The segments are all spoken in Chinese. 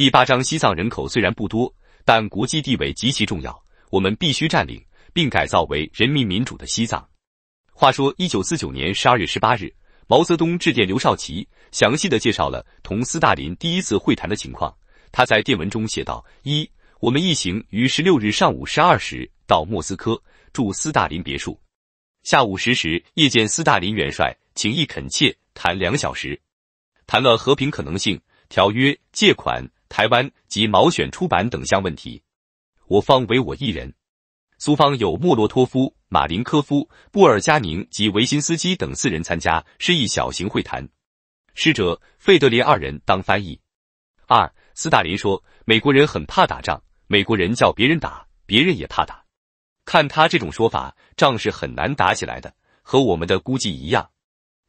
第八章，西藏人口虽然不多，但国际地位极其重要，我们必须占领并改造为人民民主的西藏。话说，一九四九年十二月十八日，毛泽东致电刘少奇，详细的介绍了同斯大林第一次会谈的情况。他在电文中写道：一，我们一行于十六日上午十二时到莫斯科，住斯大林别墅，下午十时夜见斯大林元帅，情意恳切，谈两小时，谈了和平可能性、条约、借款。台湾及《毛选》出版等项问题，我方唯我一人；苏方有莫洛托夫、马林科夫、布尔加宁及维辛斯基等四人参加，是一小型会谈。使者费德林二人当翻译。二，斯大林说：“美国人很怕打仗，美国人叫别人打，别人也怕打。看他这种说法，仗是很难打起来的，和我们的估计一样。”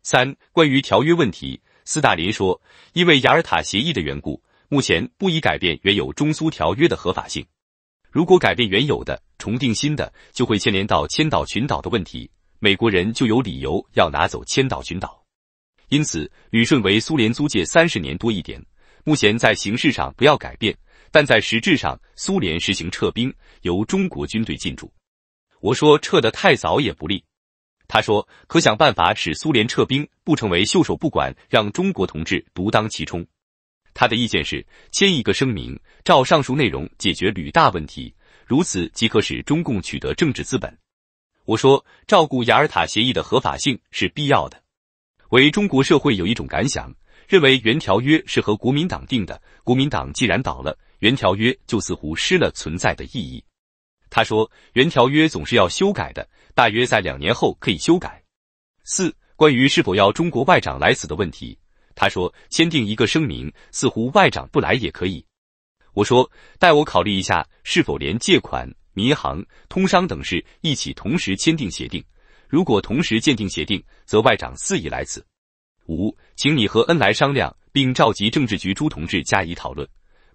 三，关于条约问题，斯大林说：“因为雅尔塔协议的缘故。”目前不宜改变原有中苏条约的合法性。如果改变原有的，重定新的，就会牵连到千岛群岛的问题，美国人就有理由要拿走千岛群岛。因此，旅顺为苏联租借三十年多一点，目前在形式上不要改变，但在实质上，苏联实行撤兵，由中国军队进驻。我说撤得太早也不利。他说，可想办法使苏联撤兵，不成为袖手不管，让中国同志独当其冲。他的意见是签一个声明，照上述内容解决旅大问题，如此即可使中共取得政治资本。我说，照顾雅尔塔协议的合法性是必要的。为中国社会有一种感想，认为原条约是和国民党定的，国民党既然倒了，原条约就似乎失了存在的意义。他说，原条约总是要修改的，大约在两年后可以修改。四、关于是否要中国外长来此的问题。他说：“签订一个声明，似乎外长不来也可以。”我说：“待我考虑一下，是否连借款、民航、通商等事一起同时签订协定？如果同时鉴定协定，则外长肆意来此。”五，请你和恩来商量，并召集政治局朱同志加以讨论。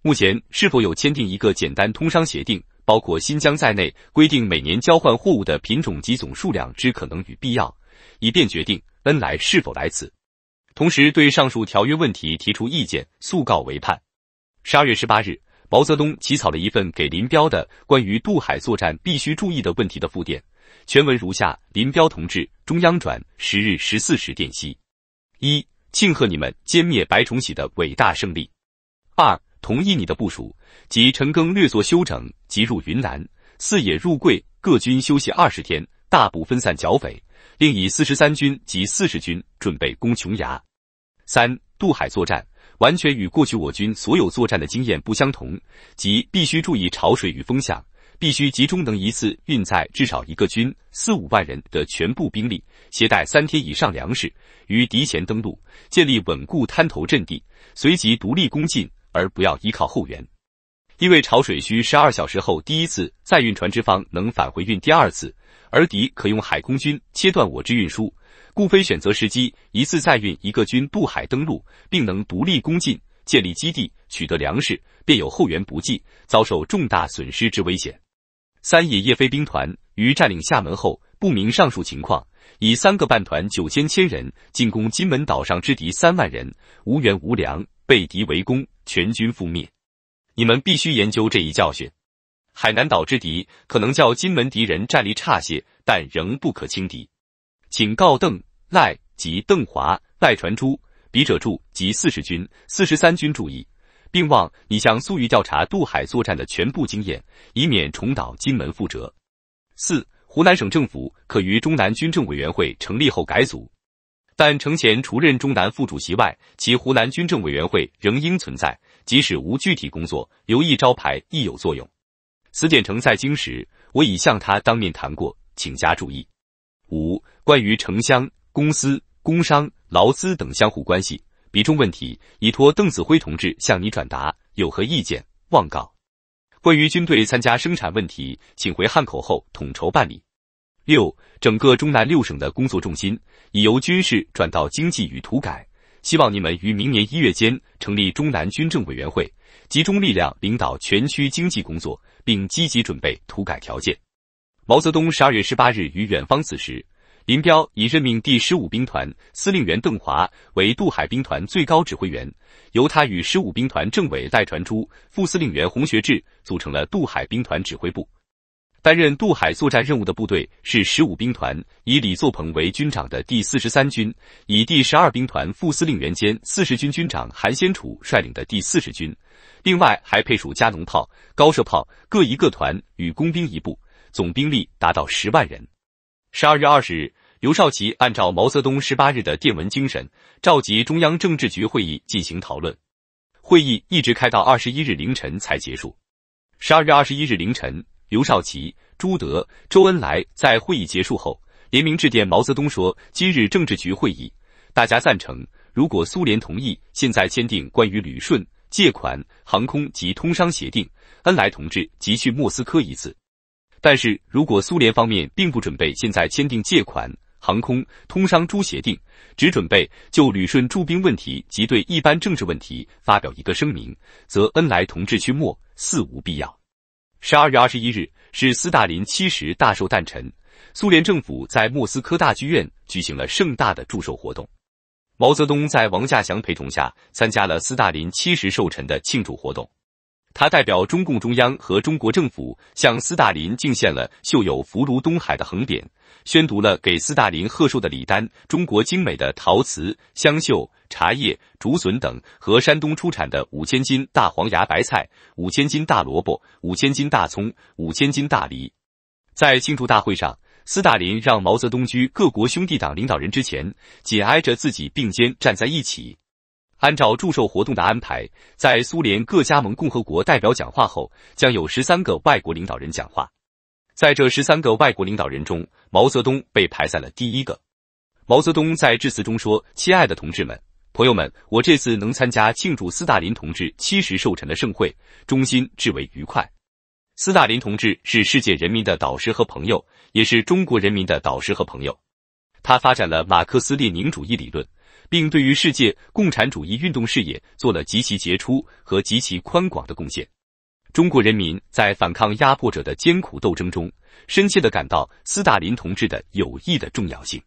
目前是否有签订一个简单通商协定，包括新疆在内，规定每年交换货物的品种及总数量之可能与必要，以便决定恩来是否来此。同时对上述条约问题提出意见，诉告为盼。十二月十八日，毛泽东起草了一份给林彪的关于渡海作战必须注意的问题的复电，全文如下：林彪同志，中央转，十日十四时电悉。一、庆贺你们歼灭白崇禧的伟大胜利。二、同意你的部署，即陈赓略作休整即入云南，四野入桂，各军休息二十天，大部分散剿匪，另以四十三军及四十军准备攻琼崖。三渡海作战完全与过去我军所有作战的经验不相同，即必须注意潮水与风向，必须集中能一次运载至少一个军四五万人的全部兵力，携带三天以上粮食，于敌前登陆，建立稳固滩头阵地，随即独立攻进，而不要依靠后援。因为潮水需十二小时后第一次再运船只方能返回运第二次，而敌可用海空军切断我之运输。顾飞选择时机，一次再运一个军渡海登陆，并能独立攻进、建立基地、取得粮食，便有后援不济，遭受重大损失之危险。三野叶飞兵团于占领厦门后，不明上述情况，以三个半团九千千人进攻金门岛上之敌三万人，无援无粮，被敌围攻，全军覆灭。你们必须研究这一教训。海南岛之敌可能较金门敌人战力差些，但仍不可轻敌。请告邓赖及邓华、赖传珠，笔者著及四十军、四十三军注意，并望你向粟裕调查渡海作战的全部经验，以免重蹈金门覆辙。四，湖南省政府可于中南军政委员会成立后改组，但程潜除任中南副主席外，其湖南军政委员会仍应存在，即使无具体工作，留一招牌亦有作用。此点程在京时，我已向他当面谈过，请加注意。五、关于城乡、公司、工商、劳资等相互关系比重问题，已托邓子恢同志向你转达，有何意见？望告。关于军队参加生产问题，请回汉口后统筹办理。六、整个中南六省的工作重心已由军事转到经济与土改，希望你们于明年一月间成立中南军政委员会，集中力量领导全区经济工作，并积极准备土改条件。毛泽东十二月十八日与远方此时，林彪已任命第十五兵团司令员邓华为渡海兵团最高指挥员，由他与十五兵团政委戴传珠、副司令员洪学智组成了渡海兵团指挥部。担任渡海作战任务的部队是十五兵团以李作鹏为军长的第四十三军，以第十二兵团副司令员兼四十军军长韩先楚率领的第四十军，另外还配属加农炮、高射炮各一个团与工兵一部。总兵力达到十万人。十二月二十日，刘少奇按照毛泽东十八日的电文精神，召集中央政治局会议进行讨论。会议一直开到二十一日凌晨才结束。十二月二十一日凌晨，刘少奇、朱德、周恩来在会议结束后联名致电毛泽东，说：“今日政治局会议，大家赞成。如果苏联同意现在签订关于旅顺借款、航空及通商协定，恩来同志即去莫斯科一次。”但是如果苏联方面并不准备现在签订借款、航空、通商诸协定，只准备就旅顺驻兵问题及对一般政治问题发表一个声明，则恩来同志去末似无必要。十二月二十一日是斯大林七十大寿诞辰，苏联政府在莫斯科大剧院举行了盛大的祝寿活动。毛泽东在王稼祥陪同下参加了斯大林七十寿辰的庆祝活动。他代表中共中央和中国政府向斯大林敬献了绣有“福如东海”的横匾，宣读了给斯大林贺寿的礼单。中国精美的陶瓷、香绣、茶叶、竹笋等，和山东出产的五千斤大黄芽白菜、五千斤大萝卜、五千斤大葱、五千斤大梨。在庆祝大会上，斯大林让毛泽东居各国兄弟党领导人之前，紧挨着自己并肩站在一起。按照祝寿活动的安排，在苏联各加盟共和国代表讲话后，将有十三个外国领导人讲话。在这十三个外国领导人中，毛泽东被排在了第一个。毛泽东在致辞中说：“亲爱的同志们、朋友们，我这次能参加庆祝斯大林同志七十寿辰的盛会，衷心致为愉快。斯大林同志是世界人民的导师和朋友，也是中国人民的导师和朋友。他发展了马克思列宁主义理论。”并对于世界共产主义运动事业做了极其杰出和极其宽广的贡献。中国人民在反抗压迫者的艰苦斗争中，深切地感到斯大林同志的友谊的重要性。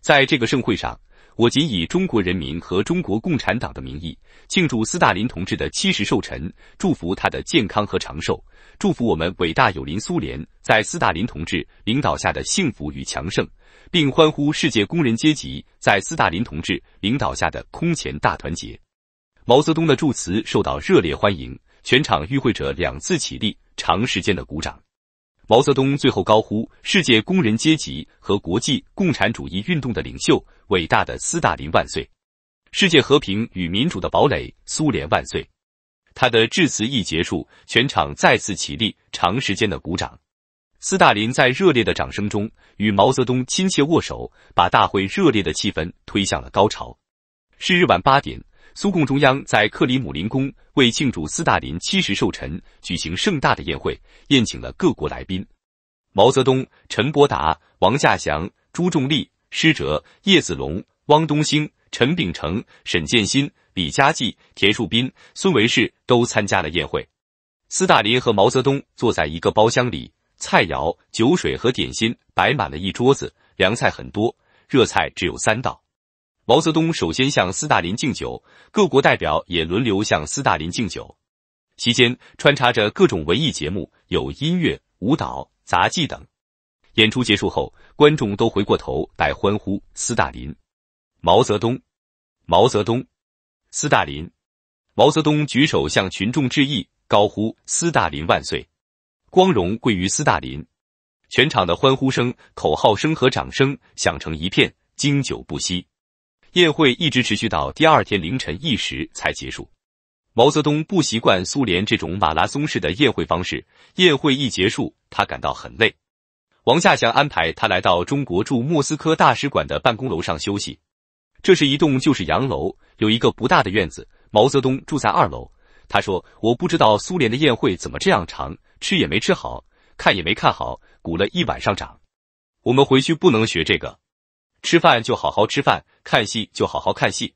在这个盛会上，我仅以中国人民和中国共产党的名义，庆祝斯大林同志的七十寿辰，祝福他的健康和长寿，祝福我们伟大友邻苏联在斯大林同志领导下的幸福与强盛。并欢呼世界工人阶级在斯大林同志领导下的空前大团结。毛泽东的祝词受到热烈欢迎，全场与会者两次起立，长时间的鼓掌。毛泽东最后高呼：“世界工人阶级和国际共产主义运动的领袖，伟大的斯大林万岁！世界和平与民主的堡垒，苏联万岁！”他的致辞一结束，全场再次起立，长时间的鼓掌。斯大林在热烈的掌声中与毛泽东亲切握手，把大会热烈的气氛推向了高潮。是日晚八点，苏共中央在克里姆林宫为庆祝斯大林七十寿辰举行盛大的宴会，宴请了各国来宾。毛泽东、陈伯达、王稼祥、朱重力、施哲、叶子龙、汪东兴、陈秉承、沈建新、李佳济、田树斌、孙维世都参加了宴会。斯大林和毛泽东坐在一个包厢里。菜肴、酒水和点心摆满了一桌子，凉菜很多，热菜只有三道。毛泽东首先向斯大林敬酒，各国代表也轮流向斯大林敬酒。期间穿插着各种文艺节目，有音乐、舞蹈、杂技等。演出结束后，观众都回过头来欢呼：“斯大林！”毛泽东，毛泽东，斯大林，毛泽东举手向群众致意，高呼：“斯大林万岁！”光荣归于斯大林，全场的欢呼声、口号声和掌声响成一片，经久不息。宴会一直持续到第二天凌晨一时才结束。毛泽东不习惯苏联这种马拉松式的宴会方式，宴会一结束，他感到很累。王稼祥安排他来到中国驻莫斯科大使馆的办公楼上休息。这是一栋旧式洋楼，有一个不大的院子。毛泽东住在二楼。他说：“我不知道苏联的宴会怎么这样长。”吃也没吃好，看也没看好，鼓了一晚上涨。我们回去不能学这个，吃饭就好好吃饭，看戏就好好看戏。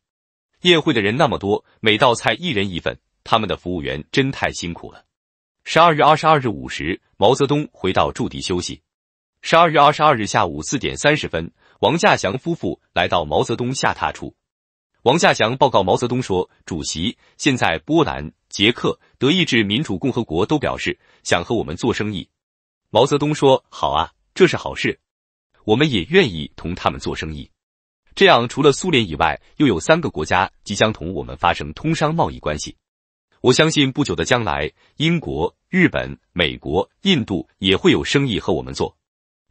宴会的人那么多，每道菜一人一份，他们的服务员真太辛苦了。十二月二十二日午时，毛泽东回到驻地休息。十二月二十二日下午四点三十分，王稼祥夫妇来到毛泽东下榻处。王稼祥报告毛泽东说：“主席，现在波兰、捷克、德意志民主共和国都表示想和我们做生意。”毛泽东说：“好啊，这是好事，我们也愿意同他们做生意。这样，除了苏联以外，又有三个国家即将同我们发生通商贸易关系。我相信不久的将来，英国、日本、美国、印度也会有生意和我们做。”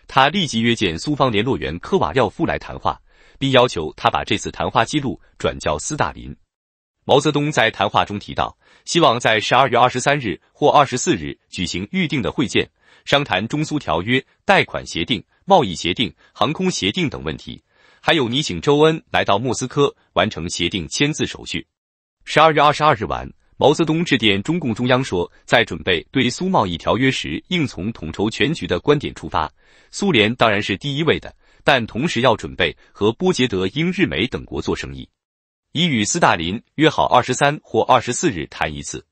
他立即约见苏方联络员科瓦廖夫来谈话。并要求他把这次谈话记录转交斯大林。毛泽东在谈话中提到，希望在十二月二十三日或二十四日举行预定的会见，商谈中苏条约、贷款协定、贸易协定、航空协定等问题，还有你请周恩来到莫斯科完成协定签字手续。十二月二十二日晚，毛泽东致电中共中央说，在准备对苏贸易条约时，应从统筹全局的观点出发，苏联当然是第一位的。但同时要准备和波捷德英日美等国做生意，已与斯大林约好二十三或二十四日谈一次。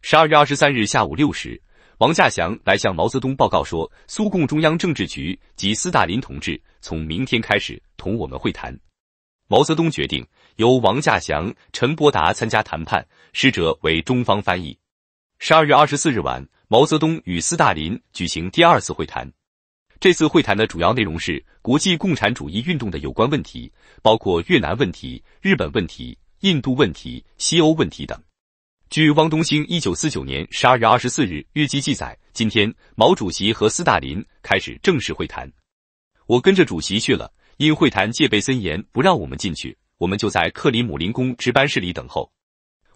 十二月二十三日下午六时，王稼祥来向毛泽东报告说，苏共中央政治局及斯大林同志从明天开始同我们会谈。毛泽东决定由王稼祥、陈伯达参加谈判，使者为中方翻译。十二月二十四日晚，毛泽东与斯大林举行第二次会谈。这次会谈的主要内容是国际共产主义运动的有关问题，包括越南问题、日本问题、印度问题、西欧问题等。据汪东兴1949年12月24日日记记载，今天毛主席和斯大林开始正式会谈，我跟着主席去了，因会谈戒备森严，不让我们进去，我们就在克里姆林宫值班室里等候。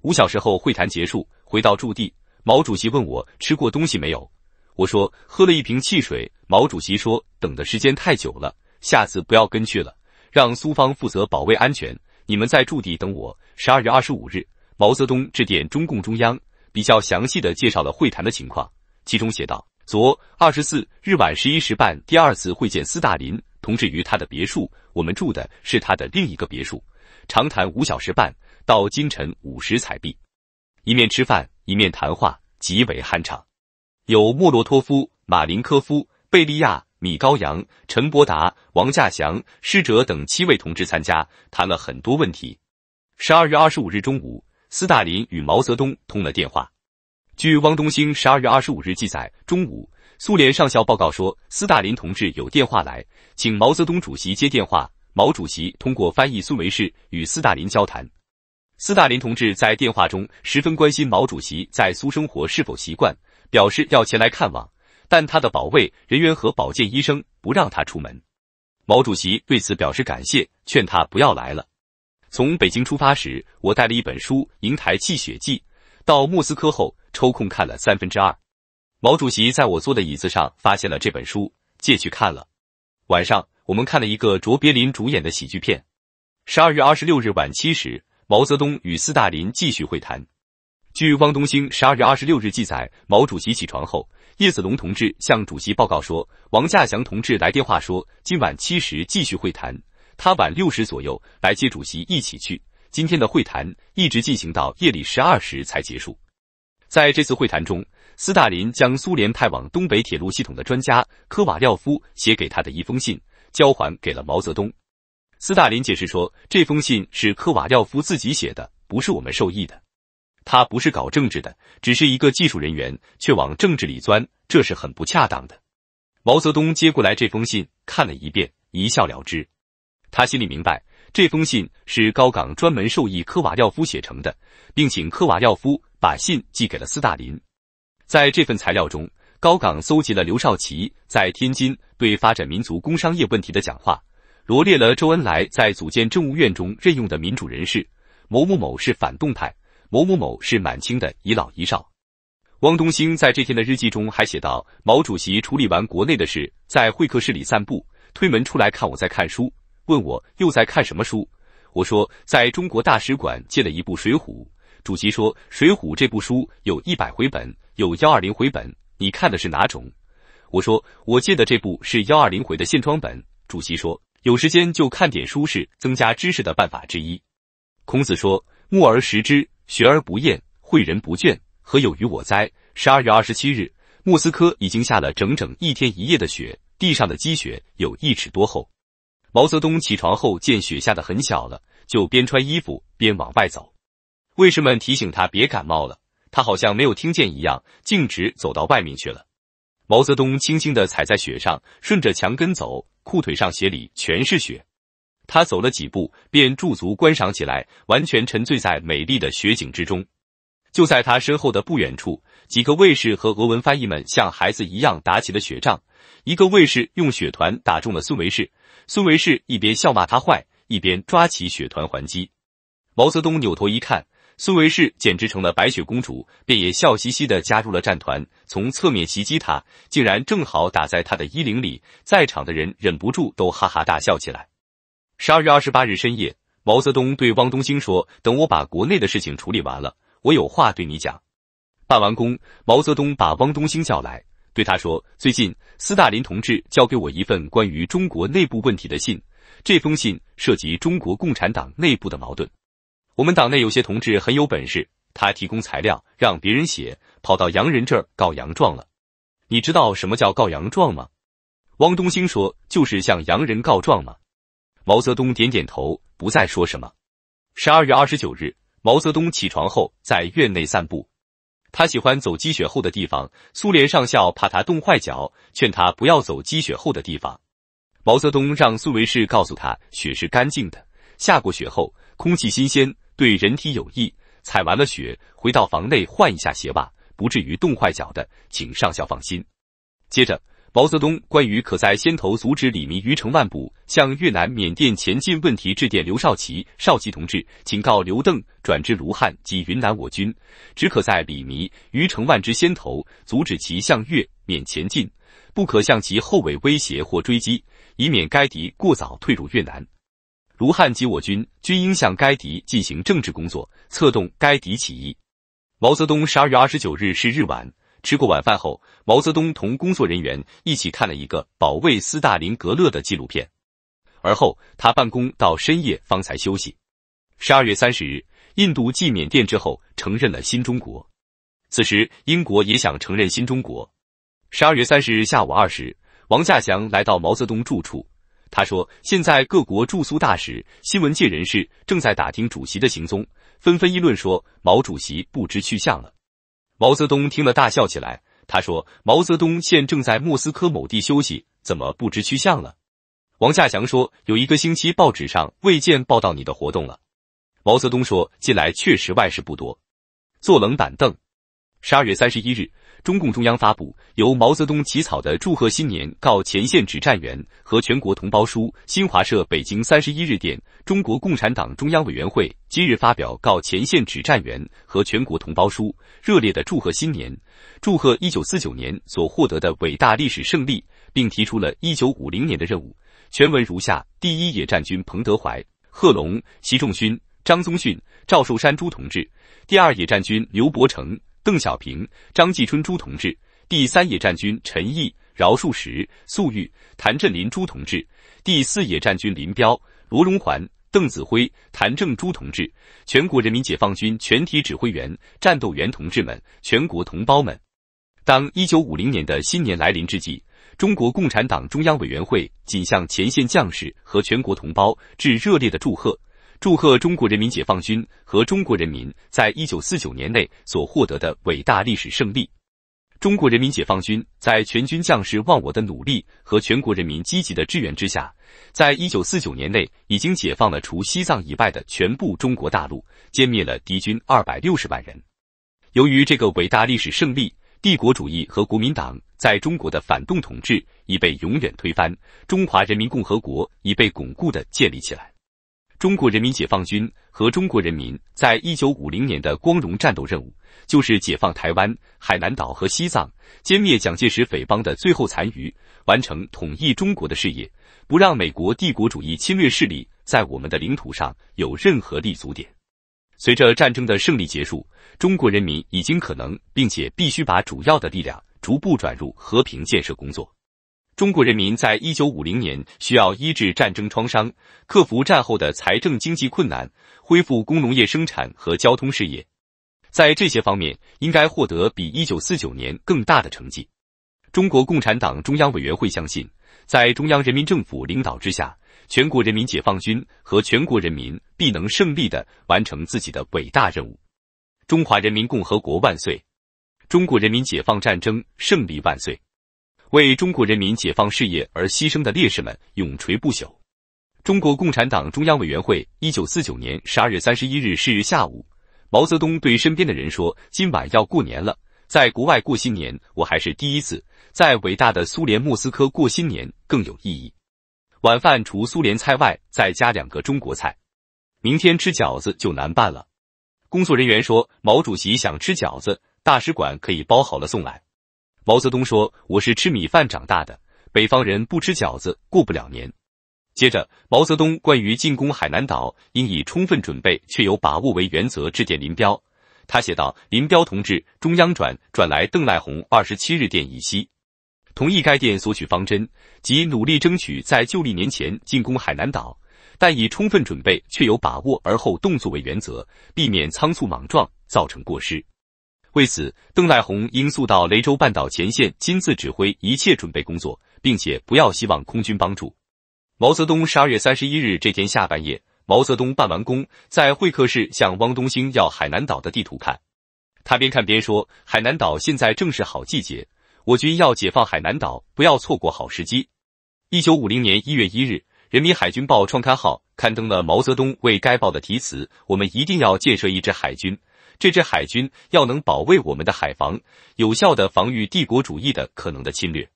五小时后会谈结束，回到驻地，毛主席问我吃过东西没有。我说喝了一瓶汽水。毛主席说，等的时间太久了，下次不要跟去了，让苏方负责保卫安全，你们在驻地等我。十二月二十五日，毛泽东致电中共中央，比较详细的介绍了会谈的情况，其中写道：昨二十四日晚十一时半，第二次会见斯大林同志于他的别墅，我们住的是他的另一个别墅，长谈五小时半，到今晨五时才毕，一面吃饭，一面谈话，极为酣畅。有莫洛托夫、马林科夫、贝利亚、米高扬、陈伯达、王稼祥、施哲等七位同志参加，谈了很多问题。十二月二十五日中午，斯大林与毛泽东通了电话。据汪东兴十二月二十五日记载，中午，苏联上校报告说，斯大林同志有电话来，请毛泽东主席接电话。毛主席通过翻译苏维世与斯大林交谈。斯大林同志在电话中十分关心毛主席在苏生活是否习惯，表示要前来看望，但他的保卫人员和保健医生不让他出门。毛主席对此表示感谢，劝他不要来了。从北京出发时，我带了一本书《银台泣血记》，到莫斯科后抽空看了三分之二。毛主席在我坐的椅子上发现了这本书，借去看了。晚上，我们看了一个卓别林主演的喜剧片。十二月二十六日晚七时。毛泽东与斯大林继续会谈。据汪东兴十二月二十六日记载，毛主席起床后，叶子龙同志向主席报告说，王稼祥同志来电话说，今晚七时继续会谈，他晚六时左右来接主席一起去。今天的会谈一直进行到夜里十二时才结束。在这次会谈中，斯大林将苏联派往东北铁路系统的专家科瓦廖夫写给他的一封信交还给了毛泽东。斯大林解释说：“这封信是科瓦廖夫自己写的，不是我们授意的。他不是搞政治的，只是一个技术人员，却往政治里钻，这是很不恰当的。”毛泽东接过来这封信，看了一遍，一笑了之。他心里明白，这封信是高岗专门授意科瓦廖夫写成的，并请科瓦廖夫把信寄给了斯大林。在这份材料中，高岗搜集了刘少奇在天津对发展民族工商业问题的讲话。罗列了周恩来在组建政务院中任用的民主人士，某某某是反动派，某某某是满清的遗老遗少。汪东兴在这天的日记中还写道：“毛主席处理完国内的事，在会客室里散步，推门出来看我在看书，问我又在看什么书。我说在中国大使馆借了一部《水浒》。主席说《水浒》这部书有一百回本，有幺二零回本，你看的是哪种？我说我借的这部是幺二零回的线装本。主席说。”有时间就看点书是增加知识的办法之一。孔子说：“默而识之，学而不厌，诲人不倦，何有于我哉？”十二月二十七日，莫斯科已经下了整整一天一夜的雪，地上的积雪有一尺多厚。毛泽东起床后见雪下的很小了，就边穿衣服边往外走。卫士们提醒他别感冒了，他好像没有听见一样，径直走到外面去了。毛泽东轻轻地踩在雪上，顺着墙根走，裤腿上、鞋里全是雪。他走了几步，便驻足观赏起来，完全沉醉在美丽的雪景之中。就在他身后的不远处，几个卫士和俄文翻译们像孩子一样打起了雪仗。一个卫士用雪团打中了孙维世，孙维世一边笑骂他坏，一边抓起雪团还击。毛泽东扭头一看。孙维世简直成了白雪公主，便也笑嘻嘻地加入了战团，从侧面袭击他，竟然正好打在他的衣领里，在场的人忍不住都哈哈大笑起来。十二月二十八日深夜，毛泽东对汪东兴说：“等我把国内的事情处理完了，我有话对你讲。”办完工，毛泽东把汪东兴叫来，对他说：“最近斯大林同志交给我一份关于中国内部问题的信，这封信涉及中国共产党内部的矛盾。”我们党内有些同志很有本事，他提供材料让别人写，跑到洋人这儿告洋状了。你知道什么叫告洋状吗？汪东兴说，就是向洋人告状吗？毛泽东点点头，不再说什么。十二月二十九日，毛泽东起床后在院内散步，他喜欢走积雪厚的地方。苏联上校怕他冻坏脚，劝他不要走积雪厚的地方。毛泽东让苏维士告诉他，雪是干净的，下过雪后。空气新鲜，对人体有益。踩完了雪，回到房内换一下鞋袜，不至于冻坏脚的，请上校放心。接着，毛泽东关于可在先头阻止李弥、余承万部向越南、缅甸前进问题致电刘少奇。少奇同志，警告刘邓转至卢汉及云南我军，只可在李弥、余承万之先头阻止其向越缅前进，不可向其后尾威胁或追击，以免该敌过早退入越南。卢汉及我军均应向该敌进行政治工作，策动该敌起义。毛泽东十二月二十九日是日晚，吃过晚饭后，毛泽东同工作人员一起看了一个保卫斯大林格勒的纪录片，而后他办公到深夜方才休息。十二月三十日，印度继缅甸之后承认了新中国，此时英国也想承认新中国。十二月三十日下午二时，王稼祥来到毛泽东住处。他说：“现在各国驻苏大使、新闻界人士正在打听主席的行踪，纷纷议论说毛主席不知去向了。”毛泽东听了大笑起来。他说：“毛泽东现正在莫斯科某地休息，怎么不知去向了？”王稼祥说：“有一个星期报纸上未见报道你的活动了。”毛泽东说：“近来确实外事不多，坐冷板凳。”十二月三十一日，中共中央发布由毛泽东起草的《祝贺新年告前线指战员和全国同胞书》。新华社北京三十一日电，中国共产党中央委员会今日发表《告前线指战员和全国同胞书》，热烈的祝贺新年，祝贺一九四九年所获得的伟大历史胜利，并提出了一九五零年的任务。全文如下：第一野战军彭德怀、贺龙、习仲勋、张宗逊、赵寿山、朱同志；第二野战军刘伯承。邓小平、张继春、朱同志，第三野战军陈毅、饶漱石、粟裕、谭震林、朱同志，第四野战军林彪、罗荣桓、邓子恢、谭政、朱同志，全国人民解放军全体指挥员、战斗员同志们，全国同胞们，当一九五零年的新年来临之际，中国共产党中央委员会仅向前线将士和全国同胞致热烈的祝贺。祝贺中国人民解放军和中国人民在一九四九年内所获得的伟大历史胜利。中国人民解放军在全军将士忘我的努力和全国人民积极的支援之下，在一九四九年内已经解放了除西藏以外的全部中国大陆，歼灭了敌军二百六十万人。由于这个伟大历史胜利，帝国主义和国民党在中国的反动统治已被永远推翻，中华人民共和国已被巩固的建立起来。中国人民解放军和中国人民在一九五零年的光荣战斗任务，就是解放台湾、海南岛和西藏，歼灭蒋介石匪帮的最后残余，完成统一中国的事业，不让美国帝国主义侵略势力在我们的领土上有任何立足点。随着战争的胜利结束，中国人民已经可能并且必须把主要的力量逐步转入和平建设工作。中国人民在一九五零年需要医治战争创伤，克服战后的财政经济困难，恢复工农业生产和交通事业。在这些方面，应该获得比一九四九年更大的成绩。中国共产党中央委员会相信，在中央人民政府领导之下，全国人民解放军和全国人民必能胜利地完成自己的伟大任务。中华人民共和国万岁！中国人民解放战争胜利万岁！为中国人民解放事业而牺牲的烈士们永垂不朽。中国共产党中央委员会，一九四九年十二月三十一日是日下午，毛泽东对身边的人说：“今晚要过年了，在国外过新年我还是第一次，在伟大的苏联莫斯科过新年更有意义。晚饭除苏联菜外，再加两个中国菜。明天吃饺子就难办了。”工作人员说：“毛主席想吃饺子，大使馆可以包好了送来。”毛泽东说：“我是吃米饭长大的，北方人不吃饺子过不了年。”接着，毛泽东关于进攻海南岛应以充分准备却有把握为原则致电林彪，他写道：“林彪同志，中央转转来邓赖红二十七日电已悉，同意该电索取方针，即努力争取在旧历年前进攻海南岛，但以充分准备却有把握而后动作为原则，避免仓促莽撞，造成过失。”为此，邓赖鸿应速到雷州半岛前线，亲自指挥一切准备工作，并且不要希望空军帮助。毛泽东十二月三十一日这天下半夜，毛泽东办完工，在会客室向汪东兴要海南岛的地图看。他边看边说：“海南岛现在正是好季节，我军要解放海南岛，不要错过好时机。”一九五零年一月一日，《人民海军报》创刊号刊登了毛泽东为该报的题词：“我们一定要建设一支海军。”这支海军要能保卫我们的海防，有效的防御帝国主义的可能的侵略。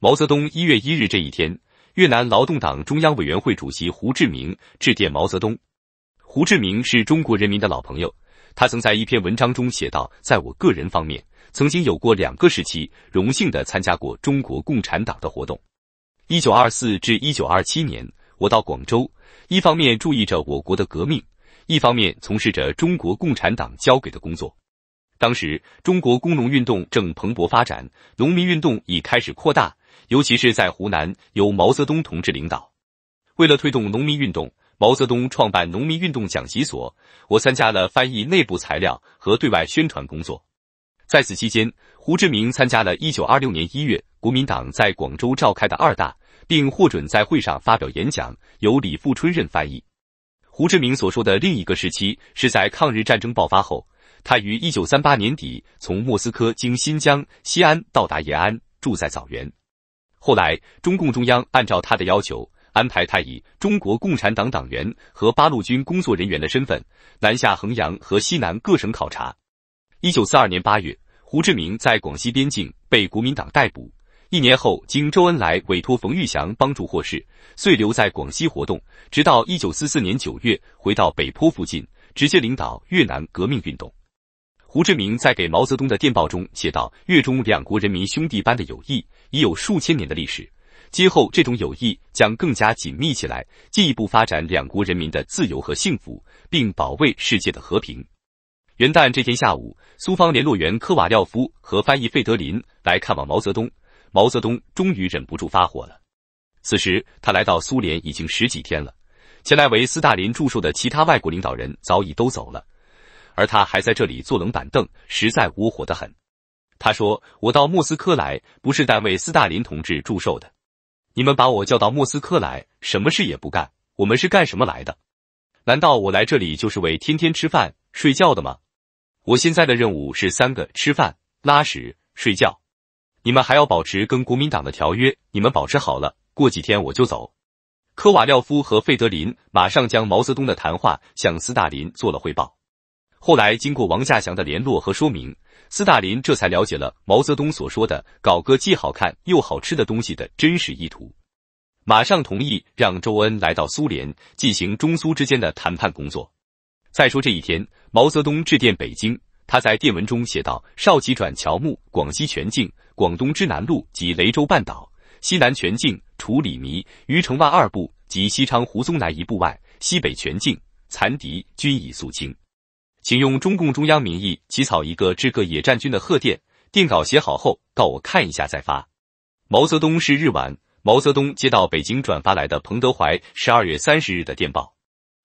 毛泽东一月一日这一天，越南劳动党中央委员会主席胡志明致电毛泽东。胡志明是中国人民的老朋友，他曾在一篇文章中写道：“在我个人方面，曾经有过两个时期，荣幸的参加过中国共产党的活动。一九二四至一九二七年，我到广州，一方面注意着我国的革命。”一方面从事着中国共产党交给的工作，当时中国工农运动正蓬勃发展，农民运动已开始扩大，尤其是在湖南，由毛泽东同志领导。为了推动农民运动，毛泽东创办农民运动讲习所，我参加了翻译内部材料和对外宣传工作。在此期间，胡志明参加了一九二六年一月国民党在广州召开的二大，并获准在会上发表演讲，由李富春任翻译。胡志明所说的另一个时期，是在抗日战争爆发后，他于一九三八年底从莫斯科经新疆、西安到达延安，住在枣园。后来，中共中央按照他的要求，安排他以中国共产党党员和八路军工作人员的身份，南下衡阳和西南各省考察。一九四二年八月，胡志明在广西边境被国民党逮捕。一年后，经周恩来委托冯玉祥帮助获释，遂留在广西活动，直到一九四四年九月回到北坡附近，直接领导越南革命运动。胡志明在给毛泽东的电报中写道：“越中两国人民兄弟般的友谊已有数千年的历史，今后这种友谊将更加紧密起来，进一步发展两国人民的自由和幸福，并保卫世界的和平。”元旦这天下午，苏方联络员科瓦廖夫和翻译费德林来看望毛泽东。毛泽东终于忍不住发火了。此时，他来到苏联已经十几天了，前来为斯大林祝寿的其他外国领导人早已都走了，而他还在这里坐冷板凳，实在窝火的很。他说：“我到莫斯科来，不是在为斯大林同志祝寿的。你们把我叫到莫斯科来，什么事也不干，我们是干什么来的？难道我来这里就是为天天吃饭、睡觉的吗？我现在的任务是三个：吃饭、拉屎、睡觉。”你们还要保持跟国民党的条约，你们保持好了，过几天我就走。科瓦廖夫和费德林马上将毛泽东的谈话向斯大林做了汇报。后来经过王稼祥的联络和说明，斯大林这才了解了毛泽东所说的“搞个既好看又好吃的东西”的真实意图，马上同意让周恩来到苏联进行中苏之间的谈判工作。再说这一天，毛泽东致电北京。他在电文中写道：“少奇转乔木，广西全境、广东之南路及雷州半岛、西南全境除李弥、余承万二部及西昌胡宗南一部外，西北全境残敌均已肃清，请用中共中央名义起草一个致各野战军的贺电。电稿写好后，到我看一下再发。”毛泽东是日晚，毛泽东接到北京转发来的彭德怀十二月三十日的电报。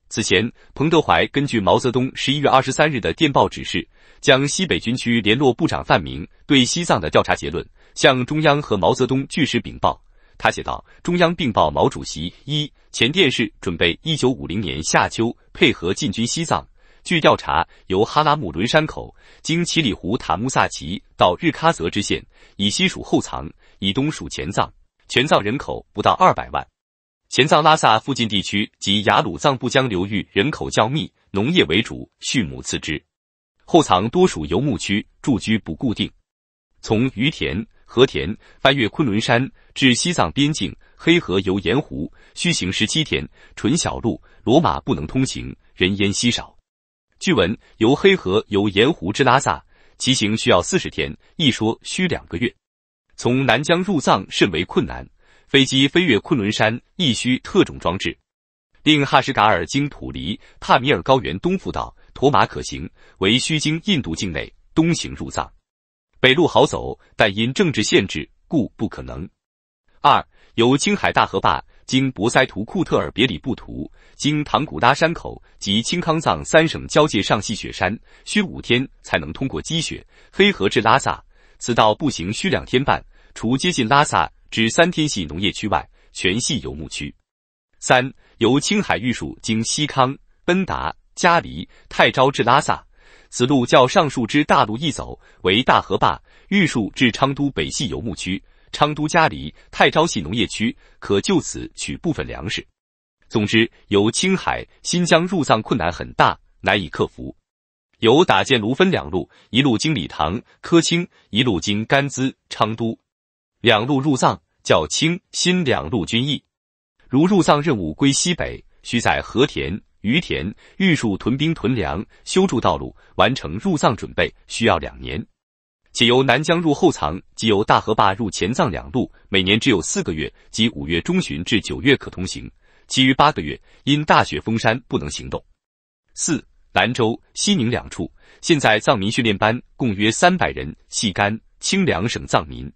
此前，彭德怀根据毛泽东十一月二十三日的电报指示。将西北军区联络部长范明对西藏的调查结论向中央和毛泽东据实禀报。他写道：“中央并报毛主席，一前电是准备一九五零年夏秋配合进军西藏。据调查，由哈拉木伦山口经七里湖塔木萨旗到日喀则支线，以西属后藏，以东属前藏。前藏人口不到二百万，前藏拉萨附近地区及雅鲁藏布江流域人口较密，农业为主，畜牧次之。”后藏多属游牧区，驻居不固定。从于田、和田翻越昆仑山至西藏边境，黑河游盐湖需行十七天，纯小路，骡马不能通行，人烟稀少。据闻，由黑河游盐湖至拉萨，骑行需要四十天，一说需两个月。从南疆入藏甚为困难，飞机飞越昆仑山亦需特种装置。令哈什噶尔经土黎、帕米尔高原东赴道。驮马可行，为需经印度境内东行入藏。北路好走，但因政治限制，故不可能。二、由青海大河坝经博塞图库特尔别里布图，经唐古拉山口及青康藏三省交界上系雪山，需五天才能通过积雪。黑河至拉萨，此道步行需两天半，除接近拉萨至三天系农业区外，全系游牧区。三、由青海玉树经西康奔达。嘉黎、泰昭至拉萨，此路较上述之大路易走，为大河坝、玉树至昌都北系游牧区，昌都嘉黎、泰昭系农业区，可就此取部分粮食。总之，由青海、新疆入藏困难很大，难以克服。由打箭炉分两路，一路经理塘、科清，一路经甘孜、昌都，两路入藏较清新两路均易。如入藏任务归西北，需在和田。于田、玉树屯兵屯粮，修筑道路，完成入藏准备，需要两年。且由南疆入后藏，即由大河坝入前藏两路，每年只有四个月，即五月中旬至九月可通行，其余八个月因大雪封山，不能行动。四兰州、西宁两处现在藏民训练班共约三百人，系甘、青两省藏民。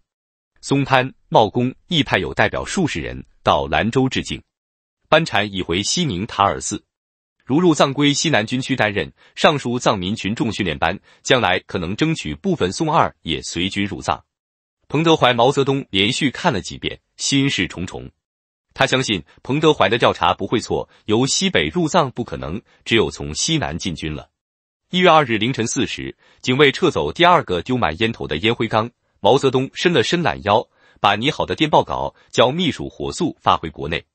松潘、茂公亦派有代表数十人到兰州致敬。班禅已回西宁塔尔寺。如入藏归西南军区担任上述藏民群众训练班，将来可能争取部分送二也随军入藏。彭德怀、毛泽东连续看了几遍，心事重重。他相信彭德怀的调查不会错，由西北入藏不可能，只有从西南进军了。一月二日凌晨四时，警卫撤走第二个丢满烟头的烟灰缸，毛泽东伸了伸懒腰，把拟好的电报稿交秘书火速发回国内。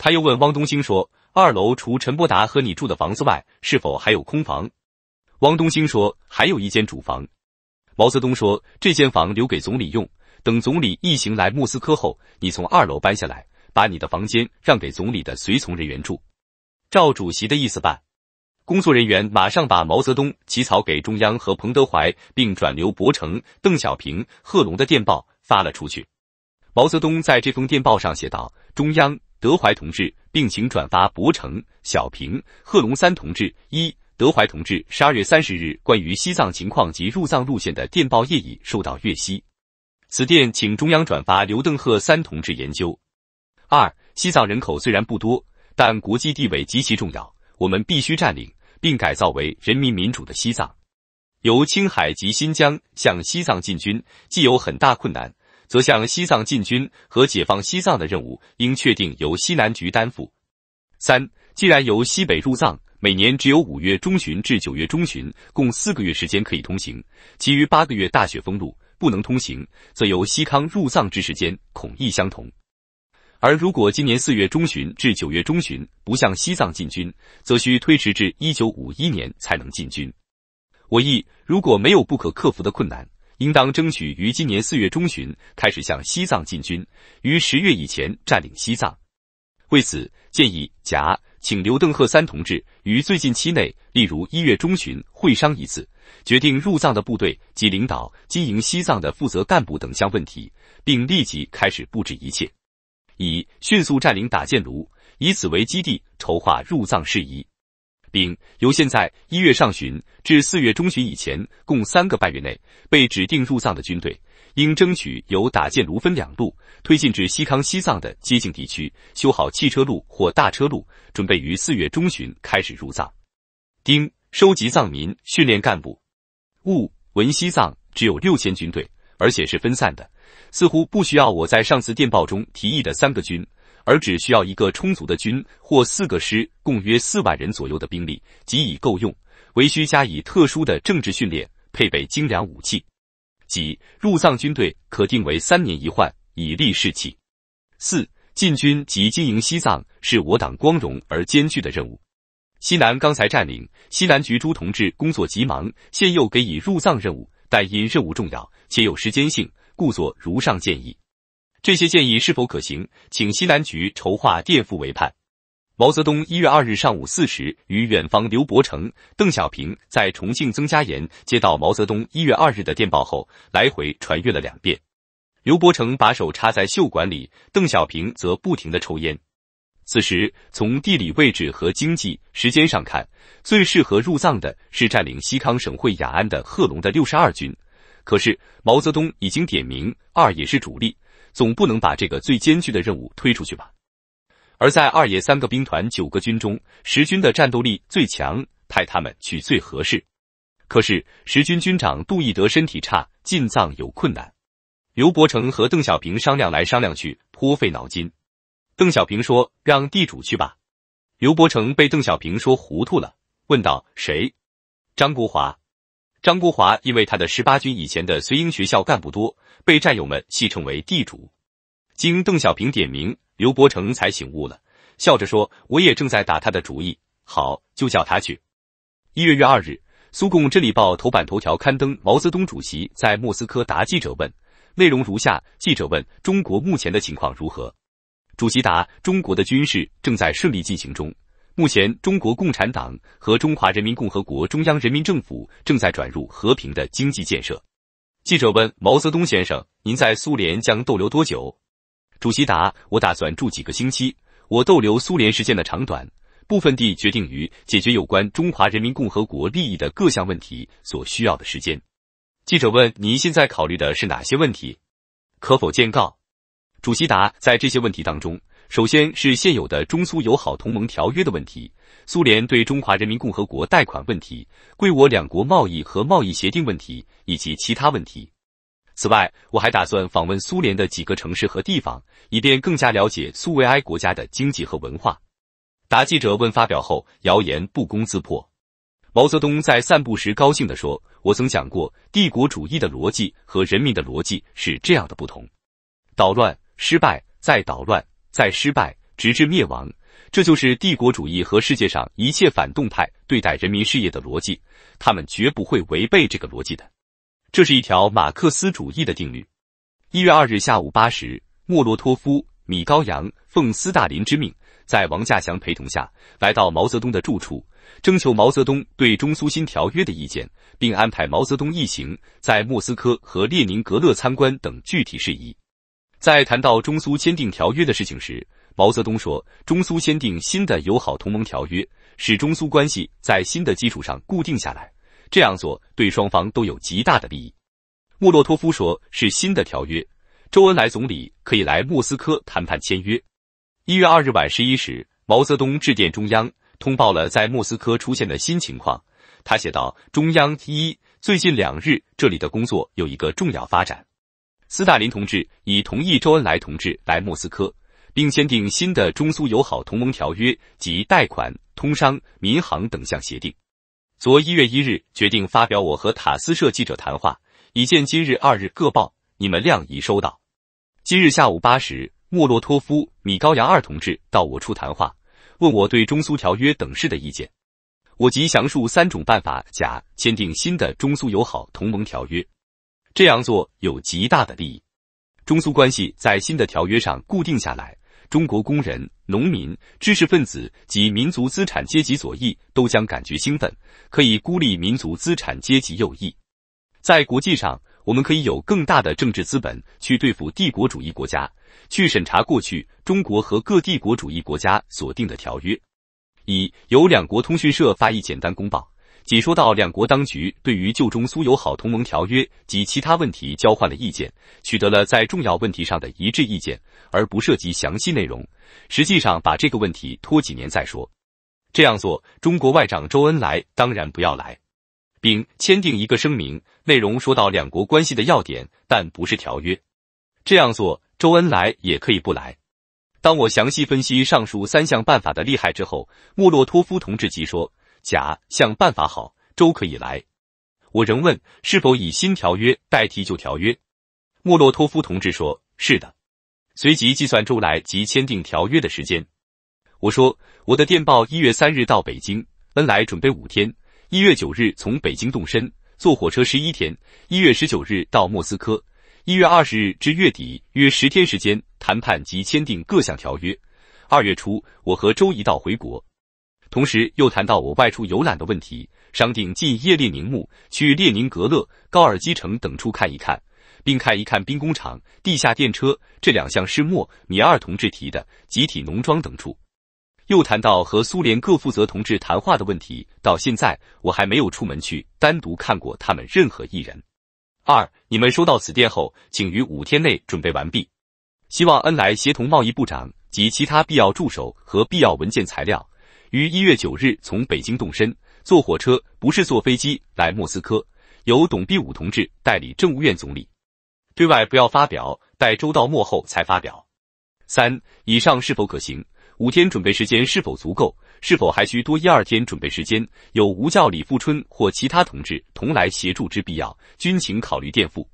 他又问汪东兴说。二楼除陈伯达和你住的房子外，是否还有空房？汪东兴说，还有一间主房。毛泽东说，这间房留给总理用。等总理一行来莫斯科后，你从二楼搬下来，把你的房间让给总理的随从人员住。照主席的意思办。工作人员马上把毛泽东起草给中央和彭德怀，并转留伯承、邓小平、贺龙的电报发了出去。毛泽东在这封电报上写道：中央。德怀同志，并请转发博成、小平、贺龙三同志。一、德怀同志十二月三十日关于西藏情况及入藏路线的电报业已收到粤西，此电请中央转发刘邓贺三同志研究。二、西藏人口虽然不多，但国际地位极其重要，我们必须占领并改造为人民民主的西藏。由青海及新疆向西藏进军，既有很大困难。则向西藏进军和解放西藏的任务，应确定由西南局担负。三，既然由西北入藏，每年只有五月中旬至九月中旬，共四个月时间可以通行，其余八个月大雪封路，不能通行，则由西康入藏之时间恐亦相同。而如果今年四月中旬至九月中旬不向西藏进军，则需推迟至一九五一年才能进军。我意，如果没有不可克服的困难。应当争取于今年四月中旬开始向西藏进军，于十月以前占领西藏。为此，建议甲请刘邓贺三同志于最近期内，例如一月中旬会商一次，决定入藏的部队及领导、经营西藏的负责干部等项问题，并立即开始布置一切，以迅速占领打箭炉，以此为基地筹划入藏事宜。丙由现在一月上旬至四月中旬以前，共三个半月内被指定入藏的军队，应争取由打建炉分两路推进至西康西藏的接近地区，修好汽车路或大车路，准备于四月中旬开始入藏。丁收集藏民，训练干部。戊闻西藏只有六千军队，而且是分散的，似乎不需要我在上次电报中提议的三个军。而只需要一个充足的军或四个师，共约四万人左右的兵力即已够用，唯需加以特殊的政治训练，配备精良武器。即入藏军队可定为三年一换，以利士气。四、进军及经营西藏是我党光荣而艰巨的任务。西南刚才占领，西南局朱同志工作急忙，现又给以入藏任务，但因任务重要且有时间性，故作如上建议。这些建议是否可行，请西南局筹划垫付为盼。毛泽东一月二日上午四时与远方刘伯承、邓小平在重庆曾家岩接到毛泽东一月二日的电报后，来回传阅了两遍。刘伯承把手插在袖管里，邓小平则不停的抽烟。此时，从地理位置和经济时间上看，最适合入藏的是占领西康省会雅安的贺龙的六十二军。可是毛泽东已经点名二也是主力。总不能把这个最艰巨的任务推出去吧？而在二野三个兵团九个军中，十军的战斗力最强，派他们去最合适。可是十军军长杜义德身体差，进藏有困难。刘伯承和邓小平商量来商量去，颇费脑筋。邓小平说：“让地主去吧。”刘伯承被邓小平说糊涂了，问道：“谁？”张国华。张国华因为他的十八军以前的随营学校干部多，被战友们戏称为“地主”。经邓小平点名，刘伯承才醒悟了，笑着说：“我也正在打他的主意，好就叫他去。”一月月二日，苏共真理报头版头条刊登毛泽东主席在莫斯科答记者问，内容如下：记者问：“中国目前的情况如何？”主席答：“中国的军事正在顺利进行中。”目前，中国共产党和中华人民共和国中央人民政府正在转入和平的经济建设。记者问毛泽东先生：“您在苏联将逗留多久？”主席答：“我打算住几个星期。我逗留苏联时间的长短，部分地决定于解决有关中华人民共和国利益的各项问题所需要的时间。”记者问：“您现在考虑的是哪些问题？可否见告？”主席答：“在这些问题当中。”首先是现有的中苏友好同盟条约的问题，苏联对中华人民共和国贷款问题，归我两国贸易和贸易协定问题以及其他问题。此外，我还打算访问苏联的几个城市和地方，以便更加了解苏维埃国家的经济和文化。答记者问发表后，谣言不攻自破。毛泽东在散步时高兴地说：“我曾讲过，帝国主义的逻辑和人民的逻辑是这样的不同，捣乱失败，再捣乱。”再失败，直至灭亡，这就是帝国主义和世界上一切反动派对待人民事业的逻辑。他们绝不会违背这个逻辑的。这是一条马克思主义的定律。一月二日下午八时，莫洛托夫、米高扬奉斯大林之命，在王稼祥陪同下来到毛泽东的住处，征求毛泽东对中苏新条约的意见，并安排毛泽东一行在莫斯科和列宁格勒参观等具体事宜。在谈到中苏签订条约的事情时，毛泽东说：“中苏签订新的友好同盟条约，使中苏关系在新的基础上固定下来。这样做对双方都有极大的利益。”莫洛托夫说：“是新的条约。”周恩来总理可以来莫斯科谈判签约。一月二日晚十一时，毛泽东致电中央，通报了在莫斯科出现的新情况。他写道：“中央一，最近两日这里的工作有一个重要发展。”斯大林同志已同意周恩来同志来莫斯科，并签订新的中苏友好同盟条约及贷款、通商、民航等项协定。昨一月一日决定发表我和塔斯社记者谈话，已见今日二日各报，你们谅已收到。今日下午八时，莫洛托夫、米高扬二同志到我处谈话，问我对中苏条约等事的意见。我即详述三种办法：甲，签订新的中苏友好同盟条约。这样做有极大的利益。中苏关系在新的条约上固定下来，中国工人、农民、知识分子及民族资产阶级左翼都将感觉兴奋，可以孤立民族资产阶级右翼。在国际上，我们可以有更大的政治资本去对付帝国主义国家，去审查过去中国和各帝国主义国家所定的条约。一由两国通讯社发一简单公报。仅说到两国当局对于旧中苏友好同盟条约及其他问题交换了意见，取得了在重要问题上的一致意见，而不涉及详细内容。实际上，把这个问题拖几年再说。这样做，中国外长周恩来当然不要来，并签订一个声明，内容说到两国关系的要点，但不是条约。这样做，周恩来也可以不来。当我详细分析上述三项办法的厉害之后，莫洛托夫同志即说。甲想办法好，周可以来。我仍问是否以新条约代替旧条约。莫洛托夫同志说：“是的。”随即计算周来及签订条约的时间。我说：“我的电报一月三日到北京，恩来准备五天，一月九日从北京动身，坐火车十一天，一月十九日到莫斯科，一月二十日至月底约十天时间谈判及签订各项条约。二月初我和周一道回国。”同时又谈到我外出游览的问题，商定进叶列宁墓、去列宁格勒、高尔基城等处看一看，并看一看兵工厂、地下电车这两项是莫米二同志提的，集体农庄等处。又谈到和苏联各负责同志谈话的问题。到现在我还没有出门去单独看过他们任何一人。二、你们收到此电后，请于五天内准备完毕。希望恩来协同贸易部长及其他必要助手和必要文件材料。于一月九日从北京动身，坐火车，不是坐飞机来莫斯科。由董必武同志代理政务院总理。对外不要发表，待周到末后才发表。三以上是否可行？五天准备时间是否足够？是否还需多一二天准备时间？有无叫李富春或其他同志同来协助之必要？军情考虑垫付。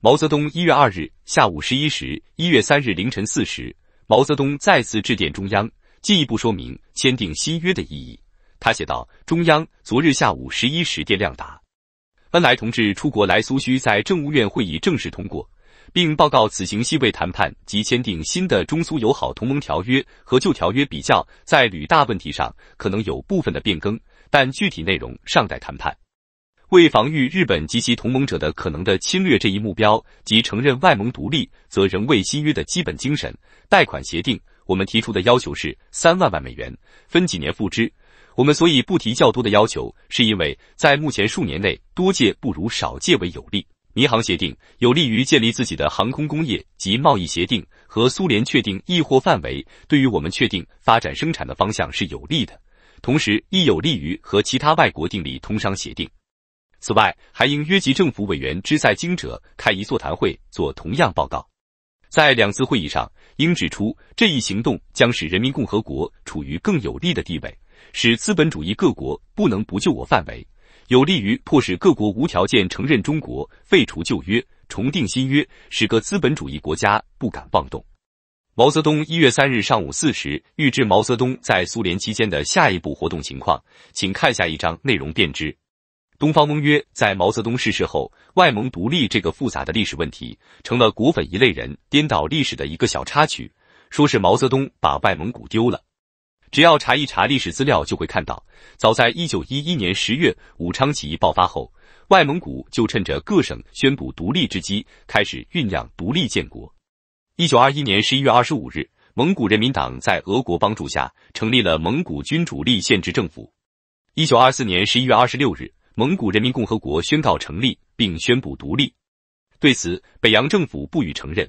毛泽东一月二日下午十一时，一月三日凌晨四时，毛泽东再次致电中央。进一步说明签订新约的意义。他写道：“中央昨日下午十一时电量达，恩来同志出国来苏，区，在政务院会议正式通过，并报告此行系为谈判及签订新的中苏友好同盟条约和旧条约比较，在旅大问题上可能有部分的变更，但具体内容尚待谈判。为防御日本及其同盟者的可能的侵略这一目标及承认外蒙独立，则仍为新约的基本精神。贷款协定。”我们提出的要求是三万万美元，分几年付之。我们所以不提较多的要求，是因为在目前数年内多借不如少借为有利。民航协定有利于建立自己的航空工业及贸易协定，和苏联确定易货范围，对于我们确定发展生产的方向是有利的，同时亦有利于和其他外国订立通商协定。此外，还应约及政府委员之在京者开一座谈会，做同样报告。在两次会议上，英指出这一行动将使人民共和国处于更有利的地位，使资本主义各国不能不就我范围，有利于迫使各国无条件承认中国，废除旧约，重定新约，使各资本主义国家不敢妄动。毛泽东一月三日上午四时预知毛泽东在苏联期间的下一步活动情况，请看下一章内容便知。东方盟约在毛泽东逝世后，外蒙独立这个复杂的历史问题成了国粉一类人颠倒历史的一个小插曲，说是毛泽东把外蒙古丢了。只要查一查历史资料，就会看到，早在1911年十月武昌起义爆发后，外蒙古就趁着各省宣布独立之机，开始酝酿独立建国。1921年11月25日，蒙古人民党在俄国帮助下成立了蒙古君主立宪制政府。1924年11月26日。蒙古人民共和国宣告成立，并宣布独立。对此，北洋政府不予承认。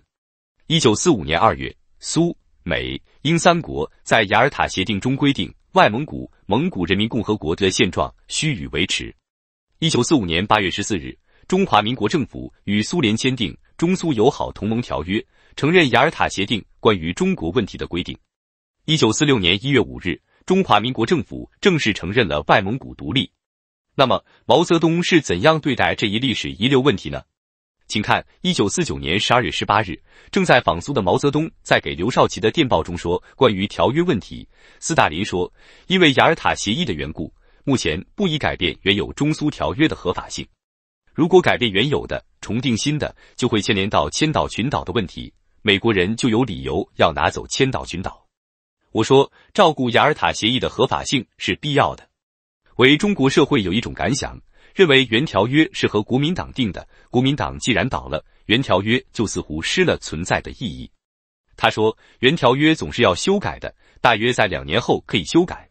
一九四五年二月，苏、美、英三国在雅尔塔协定中规定，外蒙古、蒙古人民共和国的现状须予维持。一九四五年八月十四日，中华民国政府与苏联签订《中苏友好同盟条约》，承认雅尔塔协定关于中国问题的规定。一九四六年一月五日，中华民国政府正式承认了外蒙古独立。那么毛泽东是怎样对待这一历史遗留问题呢？请看，一九四九年十二月十八日，正在访苏的毛泽东在给刘少奇的电报中说：“关于条约问题，斯大林说，因为雅尔塔协议的缘故，目前不宜改变原有中苏条约的合法性。如果改变原有的，重定新的，就会牵连到千岛群岛的问题，美国人就有理由要拿走千岛群岛。我说，照顾雅尔塔协议的合法性是必要的。”为中国社会有一种感想，认为原条约是和国民党定的，国民党既然倒了，原条约就似乎失了存在的意义。他说，原条约总是要修改的，大约在两年后可以修改。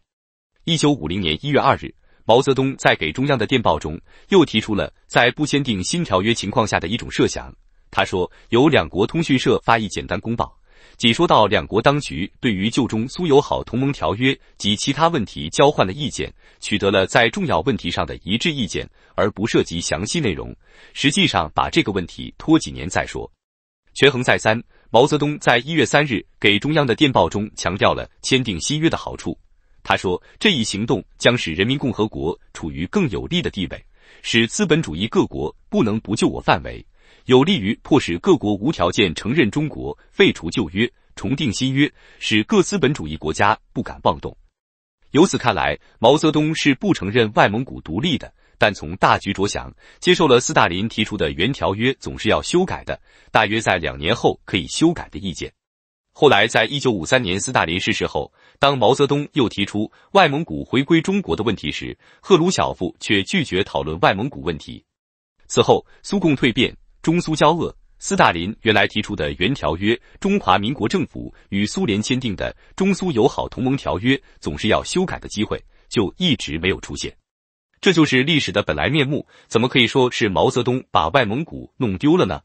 一九五零年一月二日，毛泽东在给中央的电报中又提出了在不签订新条约情况下的一种设想。他说，由两国通讯社发一简单公报。仅说到两国当局对于旧中苏友好同盟条约及其他问题交换的意见，取得了在重要问题上的一致意见，而不涉及详细内容。实际上，把这个问题拖几年再说。权衡再三，毛泽东在一月三日给中央的电报中强调了签订新约的好处。他说，这一行动将使人民共和国处于更有利的地位，使资本主义各国不能不就我范围。有利于迫使各国无条件承认中国，废除旧约，重定新约，使各资本主义国家不敢妄动。由此看来，毛泽东是不承认外蒙古独立的。但从大局着想，接受了斯大林提出的原条约总是要修改的，大约在两年后可以修改的意见。后来，在一九五三年斯大林逝世后，当毛泽东又提出外蒙古回归中国的问题时，赫鲁晓夫却拒绝讨论外蒙古问题。此后，苏共蜕变。中苏交恶，斯大林原来提出的原条约，中华民国政府与苏联签订的《中苏友好同盟条约》，总是要修改的机会，就一直没有出现。这就是历史的本来面目，怎么可以说是毛泽东把外蒙古弄丢了呢？